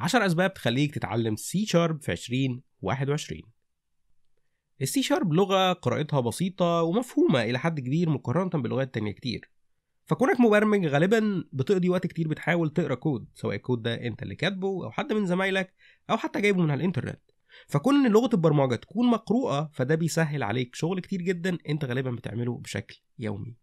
10 أسباب تخليك تتعلم سي شارب في 2021 السي شارب لغة قراءتها بسيطة ومفهومة إلى حد كبير مقارنة بلغات تانية كتير فكونك مبرمج غالبا بتقضي وقت كتير بتحاول تقرا كود سواء الكود ده انت اللي كاتبه او حد من زمايلك او حتى جايبه من على الانترنت فكون ان لغه البرمجه تكون مقروءه فده بيسهل عليك شغل كتير جدا انت غالبا بتعمله بشكل يومي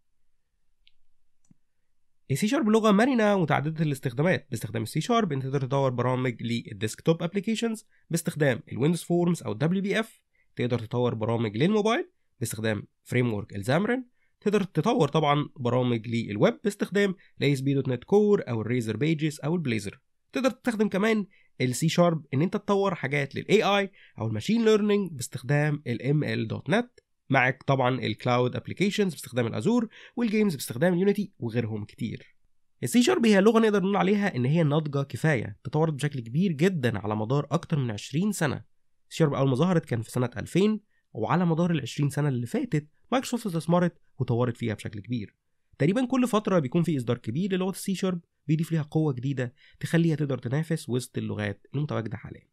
السي شارب لغه مرنه متعدده الاستخدامات باستخدام السي شارب انت تقدر تطور برامج للديسكتوب ابلكيشنز باستخدام الويندوز فورمز او دبليو بي اف تقدر تطور برامج للموبايل باستخدام فريم ورك الزامرن تقدر تطور طبعا برامج للويب باستخدام الاي بي دوت نت كور او الريزر بيجز او البليزر تقدر تستخدم كمان السي شارب ان انت تطور حاجات للاي اي او الماشين ليرنينج باستخدام الام ال دوت نت معك طبعا الكلاود ابلكيشنز باستخدام الازور والجيمز باستخدام اليونيتي وغيرهم كتير السي شارب هي لغه نقدر نقول عليها ان هي ناضجه كفايه تطورت بشكل كبير جدا على مدار اكتر من 20 سنه السي شارب اول ما ظهرت كان في سنه 2000 وعلى مدار ال 20 سنه اللي فاتت مايكروسوفت استثمرت وطورت فيها بشكل كبير تقريبا كل فتره بيكون في اصدار كبير للغه السي شارب بيضيف ليها قوه جديده تخليها تقدر تنافس وسط اللغات المتواجده حاليا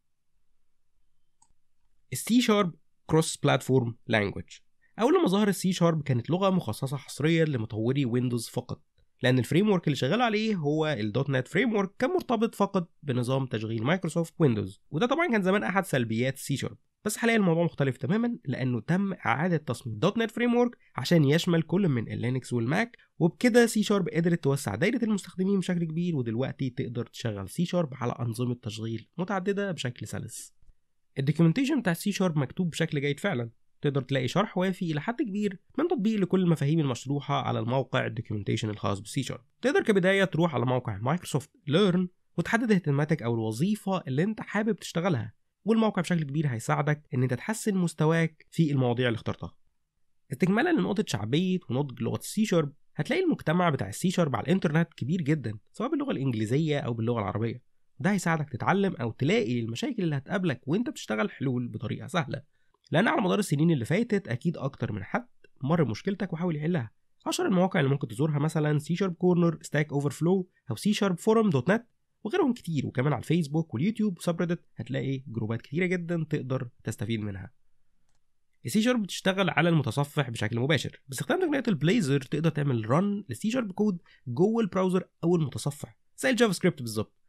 السي شارب كروس بلاتفورم لانجوج اول ما ظهر السي شارب كانت لغه مخصصه حصريا لمطوري ويندوز فقط لان الفريم ورك اللي شغال عليه هو الدوت نت فريم ورك كان مرتبط فقط بنظام تشغيل مايكروسوفت ويندوز وده طبعا كان زمان احد سلبيات سي شارب بس حاليا الموضوع مختلف تماما لانه تم اعاده تصميم دوت نت فريم ورك عشان يشمل كل من اللينكس والماك وبكده سي شارب قدرت توسع دايره المستخدمين بشكل كبير ودلوقتي تقدر تشغل سي شارب على انظمه تشغيل متعدده بشكل سلس الدوكيومنتيشن بتاع السي شارب مكتوب بشكل جيد فعلا تقدر تلاقي شرح وافي الى حد كبير من تطبيق لكل المفاهيم المشروحه على الموقع الدوكيومنتيشن الخاص بالسي شارب تقدر كبدايه تروح على موقع مايكروسوفت ليرن وتحدد اهتماماتك او الوظيفه اللي انت حابب تشتغلها والموقع بشكل كبير هيساعدك ان انت تحسن مستواك في المواضيع اللي اخترتها استكمالا لنقطه شعبيه ونضج لغه السي شارب هتلاقي المجتمع بتاع السي شارب على الانترنت كبير جدا سواء باللغه الانجليزيه او باللغه العربيه ده هيساعدك تتعلم او تلاقي المشاكل اللي هتقابلك وانت بتشتغل حلول بطريقه سهله لان على مدار السنين اللي فاتت اكيد اكتر من حد مر بمشكلتك وحاول يحلها 10 المواقع اللي ممكن تزورها مثلا سي شارب كورنر ستاك اوفر فلو او سي شارب فورم دوت نت وغيرهم كتير وكمان على الفيسبوك واليوتيوب وسبريدت هتلاقي جروبات كتيره جدا تقدر تستفيد منها السي شارب بتشتغل على المتصفح بشكل مباشر باستخدام تقنيه البليزر تقدر تعمل رن للسي شارب كود جوه البراوزر او المتصفح زي الجافا سكريبت بالظبط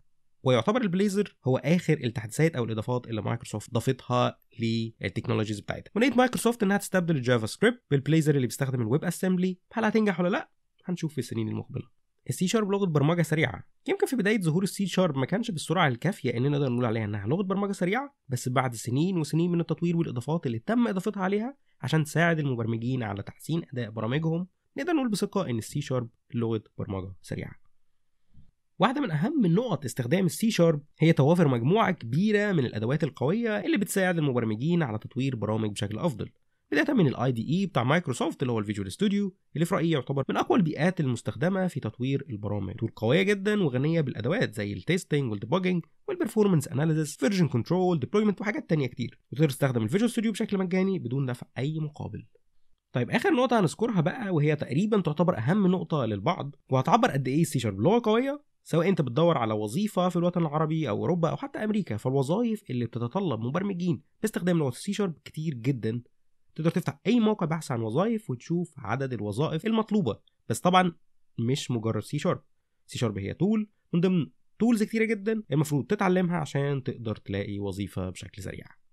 ويعتبر البليزر هو اخر التحديثات او الاضافات اللي مايكروسوفت ضافتها للتكنولوجيز بتاعتها ونيت مايكروسوفت انها تستبدل الجافا سكريبت بالبليزر اللي بيستخدم الويب اسمبلي هل هتنجح ولا لا هنشوف في السنين المقبله السي شارب لغه برمجه سريعه يمكن في بدايه ظهور السي شارب ما كانش بالسرعه الكافيه اننا نقدر نقول عليها انها لغه برمجه سريعه بس بعد سنين وسنين من التطوير والاضافات اللي تم اضافتها عليها عشان تساعد المبرمجين على تحسين اداء برامجهم نقدر نقول بثقه ان السي شارب لغه برمجه سريعه واحدة من أهم نقط استخدام السي شارب هي توافر مجموعة كبيرة من الأدوات القوية اللي بتساعد المبرمجين على تطوير برامج بشكل أفضل بداية من الاي دي اي e بتاع مايكروسوفت اللي هو الفيجوال ستوديو اللي في رأيي يعتبر من أقوى البيئات المستخدمة في تطوير البرامج تول قوية جدا وغنية بالأدوات زي التيستنج والديبوجينج والبرفورمانس اناليسيس فيرجن كنترول ديبلويمنت وحاجات تانية كتير وتقدر تستخدم الفيجوال ستوديو بشكل مجاني بدون دفع أي مقابل طيب اخر نقطه هنذكرها بقى وهي تقريبا تعتبر اهم نقطه للبعض وهتعبر قد ايه السي شارب لغه قويه سواء انت بتدور على وظيفه في الوطن العربي او اوروبا او حتى امريكا فالوظائف اللي بتتطلب مبرمجين باستخدام لغه السي شارب كتير جدا تقدر تفتح اي موقع بحث عن وظائف وتشوف عدد الوظائف المطلوبه بس طبعا مش مجرد سي شارب سي شارب هي تول من ضمن تولز كتيره جدا المفروض تتعلمها عشان تقدر تلاقي وظيفه بشكل سريع